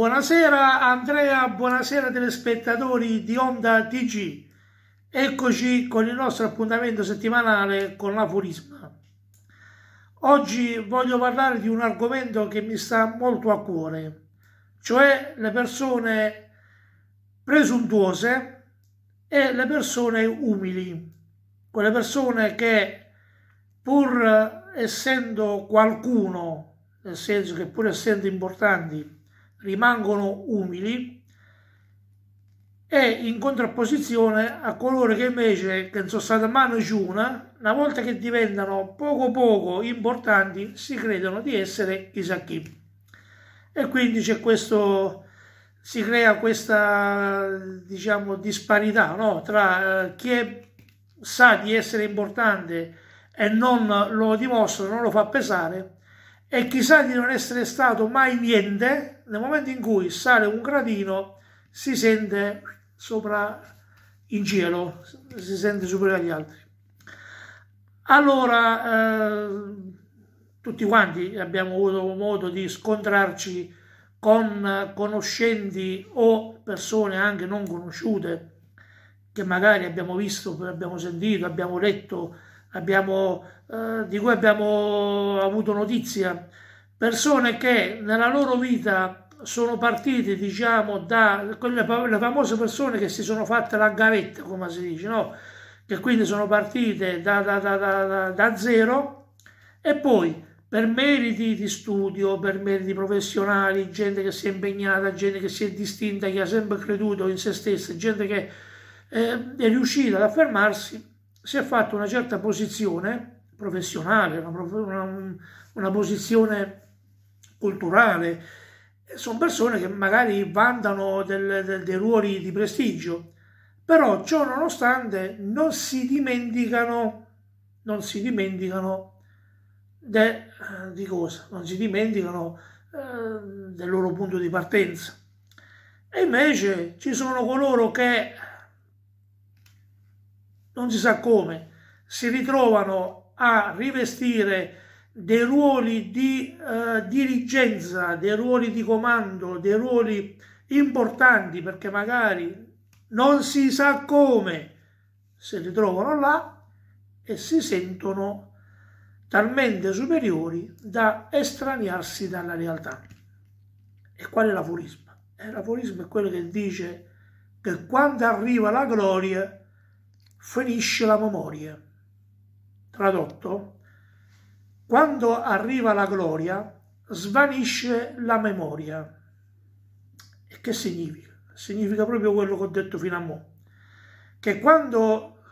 Buonasera Andrea, buonasera telespettatori di Onda TG. Eccoci con il nostro appuntamento settimanale con l'aforisma. Oggi voglio parlare di un argomento che mi sta molto a cuore, cioè le persone presuntuose e le persone umili, quelle persone che pur essendo qualcuno, nel senso che pur essendo importanti, rimangono umili e in contrapposizione a coloro che invece, che non sono stata mano giuna, una volta che diventano poco poco importanti, si credono di essere chissà chi. E quindi c'è questo, si crea questa diciamo, disparità no? tra eh, chi è, sa di essere importante e non lo dimostra, non lo fa pesare, e chi sa di non essere stato mai niente, nel momento in cui sale un gradino si sente sopra in cielo, si sente superiore agli altri. Allora, eh, tutti quanti abbiamo avuto modo di scontrarci con conoscenti o persone anche non conosciute che magari abbiamo visto, abbiamo sentito, abbiamo letto, abbiamo, eh, di cui abbiamo avuto notizia persone che nella loro vita sono partite, diciamo, da quelle le famose persone che si sono fatte la gavetta, come si dice, no? Che quindi sono partite da, da, da, da zero e poi per meriti di studio, per meriti professionali, gente che si è impegnata, gente che si è distinta, che ha sempre creduto in se stessa, gente che eh, è riuscita ad affermarsi, si è fatta una certa posizione professionale, una, una, una posizione culturale. Sono persone che magari vantano del, del, dei ruoli di prestigio, però ciò nonostante non si dimenticano, non si dimenticano de, eh, di cosa? Non si dimenticano eh, del loro punto di partenza. E invece ci sono coloro che non si sa come si ritrovano a rivestire dei ruoli di eh, dirigenza, dei ruoli di comando, dei ruoli importanti perché magari non si sa come se li trovano là e si sentono talmente superiori da estraniarsi dalla realtà. E qual è l'aforisma? Eh, l'aforisma è quello che dice che quando arriva la gloria finisce la memoria. Tradotto, quando arriva la gloria, svanisce la memoria. E che significa? Significa proprio quello che ho detto fino a mo', che quando,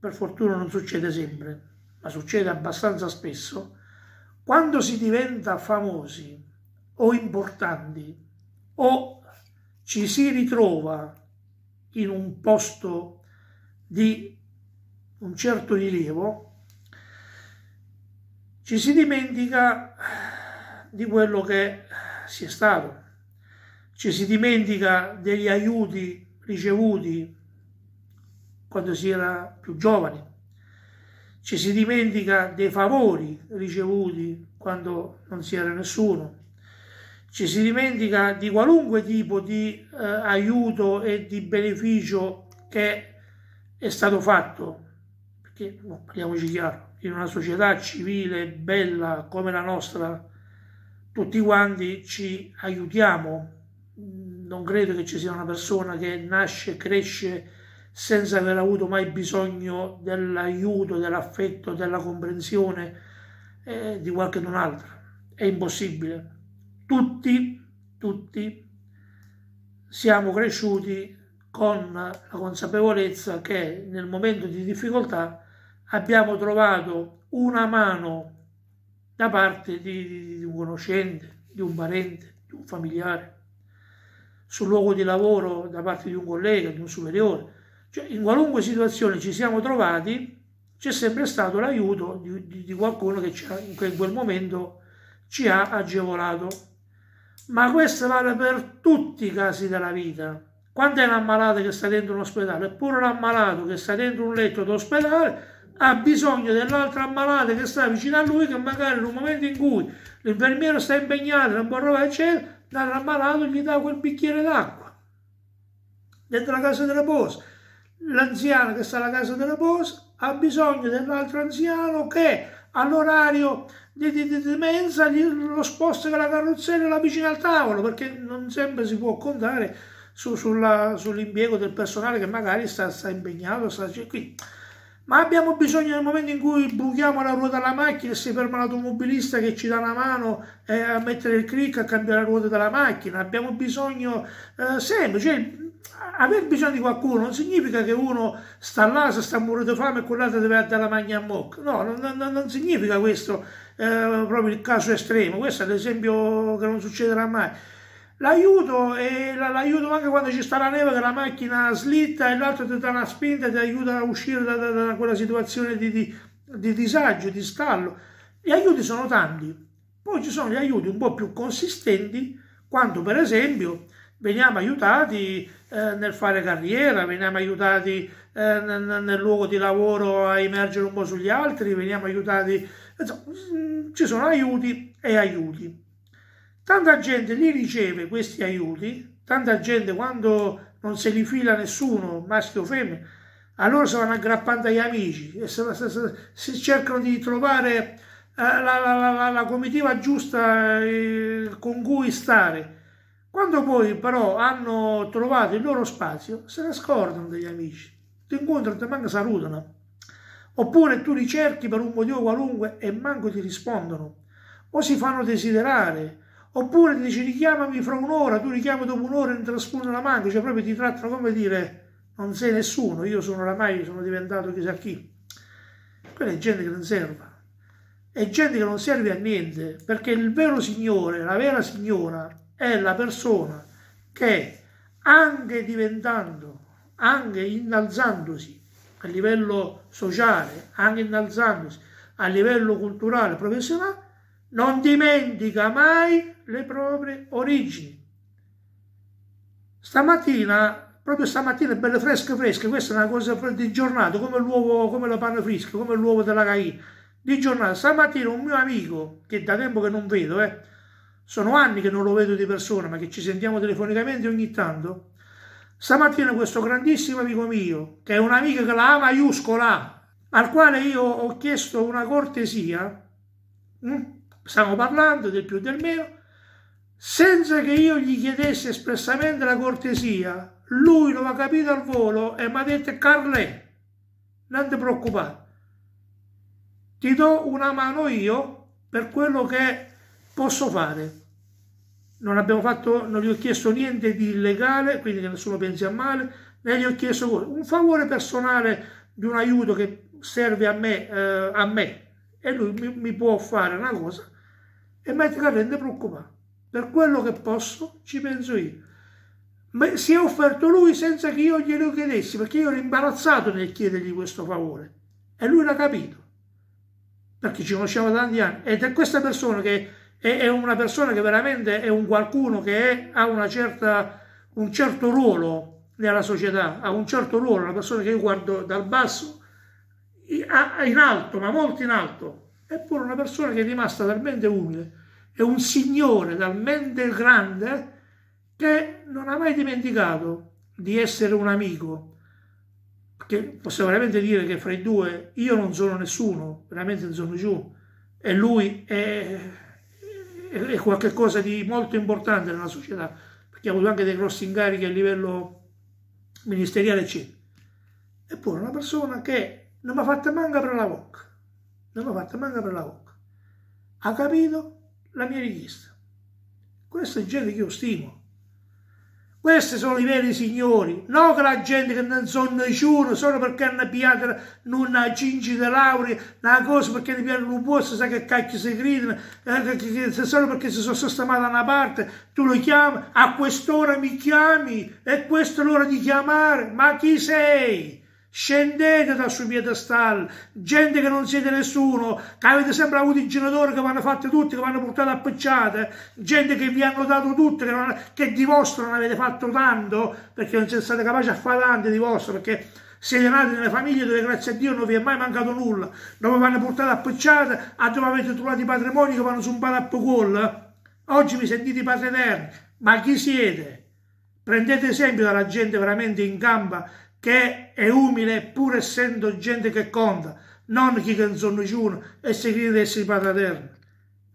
per fortuna non succede sempre, ma succede abbastanza spesso, quando si diventa famosi o importanti o ci si ritrova in un posto di un certo rilievo, ci si dimentica eh, di quello che si è stato, ci si dimentica degli aiuti ricevuti quando si era più giovani, ci si dimentica dei favori ricevuti quando non si era nessuno, ci si dimentica di qualunque tipo di eh, aiuto e di beneficio che è stato fatto, perché no, boh, parliamoci chiaro, in una società civile bella come la nostra, tutti quanti ci aiutiamo. Non credo che ci sia una persona che nasce e cresce senza aver avuto mai bisogno dell'aiuto, dell'affetto, della comprensione eh, di qualche altro. È impossibile. Tutti, tutti siamo cresciuti con la consapevolezza che nel momento di difficoltà abbiamo trovato una mano da parte di, di, di un conoscente, di un parente, di un familiare, sul luogo di lavoro da parte di un collega, di un superiore. Cioè, in qualunque situazione ci siamo trovati, c'è sempre stato l'aiuto di, di, di qualcuno che, che, in quel momento ci ha agevolato. Ma questo vale per tutti i casi della vita. Quando è un ammalato che sta dentro un ospedale, oppure un ammalato che sta dentro un letto d'ospedale, ha bisogno dell'altro ammalato che sta vicino a lui che magari nel momento in cui l'infermiere sta impegnato non può provare eccetera l'altro ammalato gli dà quel bicchiere d'acqua dentro la casa della posa, l'anziano che sta alla casa della posa ha bisogno dell'altro anziano che all'orario di, di, di, di mensa lo sposta con la carrozzella e lo avvicina al tavolo perché non sempre si può contare su, sulla, sull'impiego del personale che magari sta, sta impegnato sta, cioè, quindi, ma abbiamo bisogno nel momento in cui buchiamo la ruota della macchina e si ferma l'automobilista che ci dà una mano eh, a mettere il click a cambiare la ruota della macchina abbiamo bisogno eh, sempre cioè, aver bisogno di qualcuno non significa che uno sta là se sta morendo di fame e quell'altro deve andare la magna a mocca no, non, non, non, significa questo eh, proprio il caso estremo questo è l'esempio che non succederà mai L'aiuto e l'aiuto anche quando ci sta la neve che la macchina slitta e l'altro ti dà una spinta e ti aiuta a uscire da, da, da quella situazione di, di, di, disagio, di stallo. Gli aiuti sono tanti, poi ci sono gli aiuti un po' più consistenti quando per esempio veniamo aiutati eh, nel fare carriera, veniamo aiutati eh, nel, nel, luogo di lavoro a emergere un po' sugli altri, veniamo aiutati, insomma, mm, ci sono aiuti e aiuti. Tanta gente li riceve questi aiuti, tanta gente quando non se li fila nessuno, maschio o femmina, allora si vanno aggrappando agli amici e se, se, se, se cercano di trovare eh, la, la, la, la, comitiva giusta eh, con cui stare. Quando poi però hanno trovato il loro spazio, se ne scordano degli amici, ti incontrano e manco salutano. Oppure tu li cerchi per un motivo qualunque e manco ti rispondono. O si fanno desiderare, Oppure ti dice richiamami fra un'ora, tu richiami dopo un'ora e non te la spuno cioè proprio ti trattano come dire non sei nessuno, io sono oramai, sono diventato chissà chi. Quella è gente che non serve, è gente che non serve a niente, perché il vero signore, la vera signora è la persona che anche diventando, anche innalzandosi a livello sociale, anche innalzandosi a livello culturale, professionale, non dimentica mai le proprie origini. Stamattina, proprio stamattina, belle fresche fresche, questa è una cosa di giornata, come l'uovo, come la panna fresca, come l'uovo della caina. Di giornata, stamattina un mio amico, che da tempo che non vedo, eh, sono anni che non lo vedo di persona, ma che ci sentiamo telefonicamente ogni tanto, stamattina questo grandissimo amico mio, che è un amico che la A maiuscola, al quale io ho chiesto una cortesia, hm? stiamo parlando del più del meno, senza che io gli chiedessi espressamente la cortesia. Lui lo ha capito al volo e mi ha detto Carle, non ti preoccupare, ti do una mano io per quello che posso fare. Non abbiamo fatto, non gli ho chiesto niente di illegale, quindi che nessuno pensi a male, né gli ho chiesto un favore personale di un aiuto che serve a me, eh, a me. e lui mi, mi, può fare una cosa e mi ha detto Carle, non ti preoccupare per quello che posso ci penso io. Ma si è offerto lui senza che io glielo chiedessi, perché io ero imbarazzato nel chiedergli questo favore. E lui l'ha capito, perché ci conosciamo da tanti anni. Ed è questa persona che è, è una persona che veramente è un qualcuno che è, ha certa, un certo ruolo nella società, ha un certo ruolo, una persona che io guardo dal basso, in alto, ma molto in alto. Eppure una persona che è rimasta talmente umile è un signore talmente grande che non ha mai dimenticato di essere un amico. Perché possiamo veramente dire che fra i due io non sono nessuno, veramente non sono giù, e lui è, è qualcosa di molto importante nella società, perché ha avuto anche dei grossi incarichi a livello ministeriale, eccetera. Eppure una persona che non mi ha fatto manca per la bocca, non mi ha fatto manca per la bocca, ha capito la mia rivista. Questa è gente che io stimo. Questi sono i veri signori, No che la gente che non sono nessuno, solo perché hanno pigliato una cinci di laurea, una cosa perché ne pigliano un posto, sai che cacchio si gridano, eh, solo perché si sono sistemati da una parte, tu lo chiami, a quest'ora mi chiami, e questa è l'ora di chiamare, ma chi sei? Scendete da sui piedestal, gente che non siete nessuno, che avete sempre avuto i genitori che vanno fatti tutti, che vanno portati a pecciate, gente che vi hanno dato tutto, che, non, che di vostro non avete fatto tanto, perché non siete stati capaci a fare tanto di vostro, perché siete nati nelle famiglie dove grazie a Dio non vi è mai mancato nulla, dove vanno portati a pecciate, a dove avete trovato i patrimoni che vanno su un palappo col. Oggi vi sentite i padri eterni, ma chi siete? Prendete esempio dalla gente veramente in gamba che è umile pur essendo gente che conta, non chi che non sono nessuno e si crede di essere padre eterno.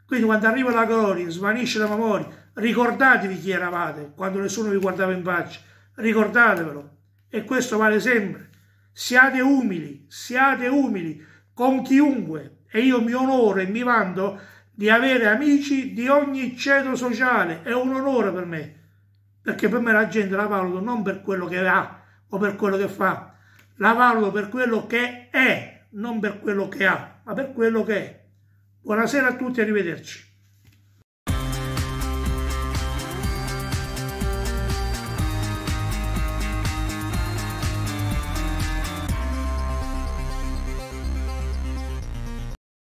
Quindi quando arriva la gloria, svanisce la memoria, ricordatevi chi eravate quando nessuno vi guardava in faccia, ricordatevelo. E questo vale sempre. Siate umili, siate umili con chiunque. E io mi onoro e mi vanto di avere amici di ogni ceto sociale. È un onore per me. Perché per me la gente la valuto non per quello che ha, o per quello che fa, la valuto per quello che è, non per quello che ha, ma per quello che è. Buonasera a tutti e arrivederci.